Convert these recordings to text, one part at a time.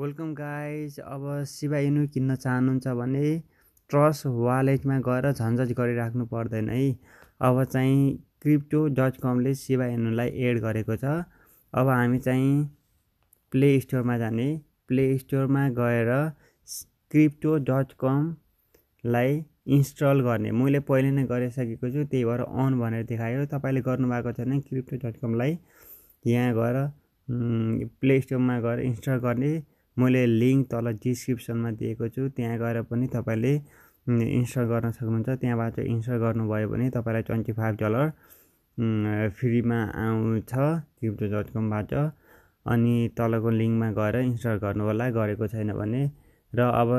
welcome guys अब सिबाइनु किन्न चाहनुहुन्छ भने ट्रस्ट वालेटमा गएर झन्झट गरिराख्नु पर्दैन है अब चाहिँ क्रिप्टो डट कमले सिवायनुलाई एड गरेको छ अब हामी चाहिँ प्ले स्टोरमा जाने प्ले स्टोरमा गएर क्रिप्टो डट कमलाई इन्स्टल गर्ने मैले पहिले नै गरिसकेको छु त्यही भएर अन भनेर देखायो तपाईँले गर्नुभएको छैन क्रिप्टो डट कमलाई यहाँ गएर प्ले स्टोरमा गएर इन्स्टल गर्ने मैले लिङ्क तल डिस्क्रिप्सनमा दिएको छु त्यहाँ गएर पनि तपाईँले इन्स्टल गर्न सक्नुहुन्छ त्यहाँबाट इन्स्टल गर्नुभयो भने तपाईँलाई ट्वेन्टी फाइभ डलर फ्रीमा आउँछ क्रिप्टो डट कमबाट अनि तलको लिङ्कमा गएर इन्स्टल गर्नु होला गरेको छैन भने र अब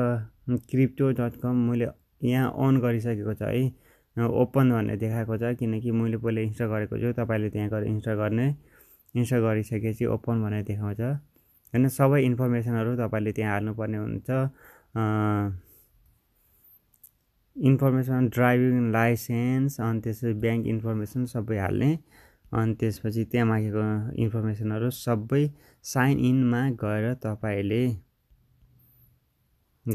क्रिप्टो डट कम मैले यहाँ अन गरिसकेको छ है ओपन भनेर देखाएको छ किनकि मैले पहिले इन्स्टल गरेको छु तपाईँले त्यहाँ गएर इन्स्टल गर्ने इन्स्टल गरिसकेपछि ओपन भनेर देखाउँछ होइन सबै इन्फर्मेसनहरू तपाईँले त्यहाँ हाल्नुपर्ने हुन्छ इन्फर्मेसन ड्राइभिङ लाइसेन्स अनि त्यसपछि ब्याङ्क इन्फर्मेसन सबै हाल्ने अनि त्यसपछि त्यहाँ मागेको इन्फर्मेसनहरू सबै साइन इनमा गएर तपाईँले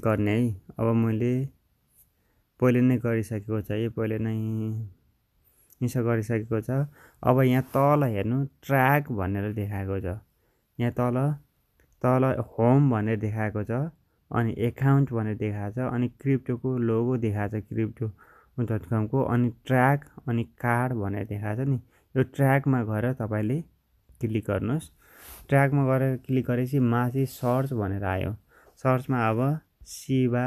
गर्ने है अब मैले पहिले नै गरिसकेको छ है पहिले नै मिस गरिसकेको छ अब यहाँ तल हेर्नु ट्र्याक भनेर देखाएको छ यहाँ तल तल होम भनेर देखाएको छ अनि एकाउन्ट भनेर देखाएको छ अनि क्रिप्टोको लोगो देखाएको छ क्रिप्टो डट कमको अनि ट्र्याक अनि कार्ड भनेर देखाएको छ नि यो ट्र्याकमा गएर तपाईँले क्लिक गर्नुहोस् ट्र्याकमा गएर क्लिक गरेपछि माथि सर्च भनेर आयो सर्चमा अब शिवा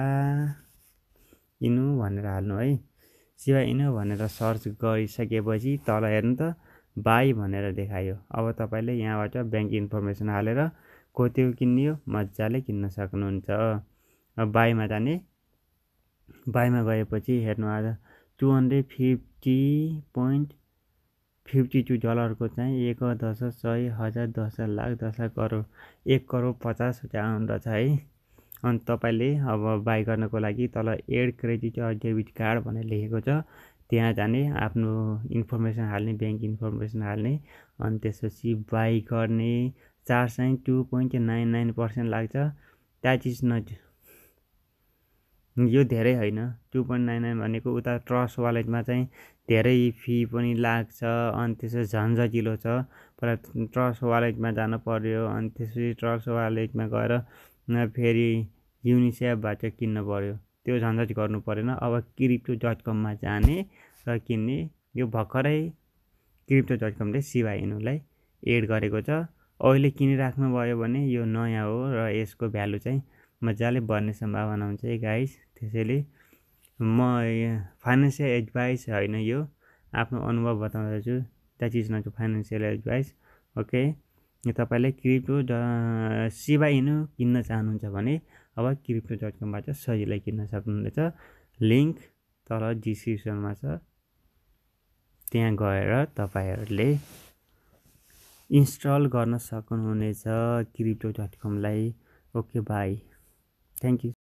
इनु भनेर हाल्नु है शिवा इनु भनेर सर्च गरिसकेपछि तल हेर्नु त बाई भनेर देखायो अब तपाईँले यहाँबाट ब्याङ्क इन्फर्मेसन हालेर कोत्यो किन्ने हो मजाले किन्न सक्नुहुन्छ बाईमा जाने बाईमा गएपछि हेर्नु आज two hundred fifty point fifty two डलरको चाहिँ एक दस सय हजार दस लाख दस करोड एक करोड पचास हजार रहेछ है अनि तपाईँले अब बाई गर्नको लागि तल add credit or debit card भनेर लेखेको छ त्यहाँ जाने आफ्नो इन्फर्मेसन हाल्ने ब्याङ्क इन्फर्मेसन हाल्ने अनि त्यसपछि बाई गर्ने चार्ज चाहिँ two point nine nine percent लाग्छ द्याट इज नट यो धेरै होइन टु पोइन्ट नाइन नाइन भनेको उता ट्रस्ट वालेटमा चाहिँ धेरै फी पनि लाग्छ अनि त्यसपछि झन्झटिलो छ पुरा ट्रस्ट वालेटमा जानु पऱ्यो अनि त्यसपछि ट्रस्ट वालेटमा गएर फेरि युनिसेफबाट किन्नु पऱ्यो त्यो झन्झट गर्नु परेन अब क्रिप्टो डट कममा जाने र किन्ने यो भर्खरै क्रिप्टो डट कमले सिवाइनुलाई एड गरेको छ अहिले भयो भने यो नयाँ हो र यसको भ्यालु चाहिँ मजाले बढ्ने सम्भावना हुन्छ है गाइस त्यसैले म फाइनेन्सियल एडभाइस होइन यो आफ्नो अनुभव बताउँदैछु that is not financial advice okay तपाईँले क्रिप्टो ड सिवा हिँड्नु किन्न चाहनुहुन्छ भने अब क्रिप्टो डट कमबाट सजिलै किन्न सक्नुहुनेछ लिङ्क तल डिस्क्रिप्सनमा छ त्यहाँ गएर तपाईँहरूले इन्स्टल गर्न सक्नुहुनेछ क्रिप्टो डट कमलाई ओके बाई थ्याङ्क यू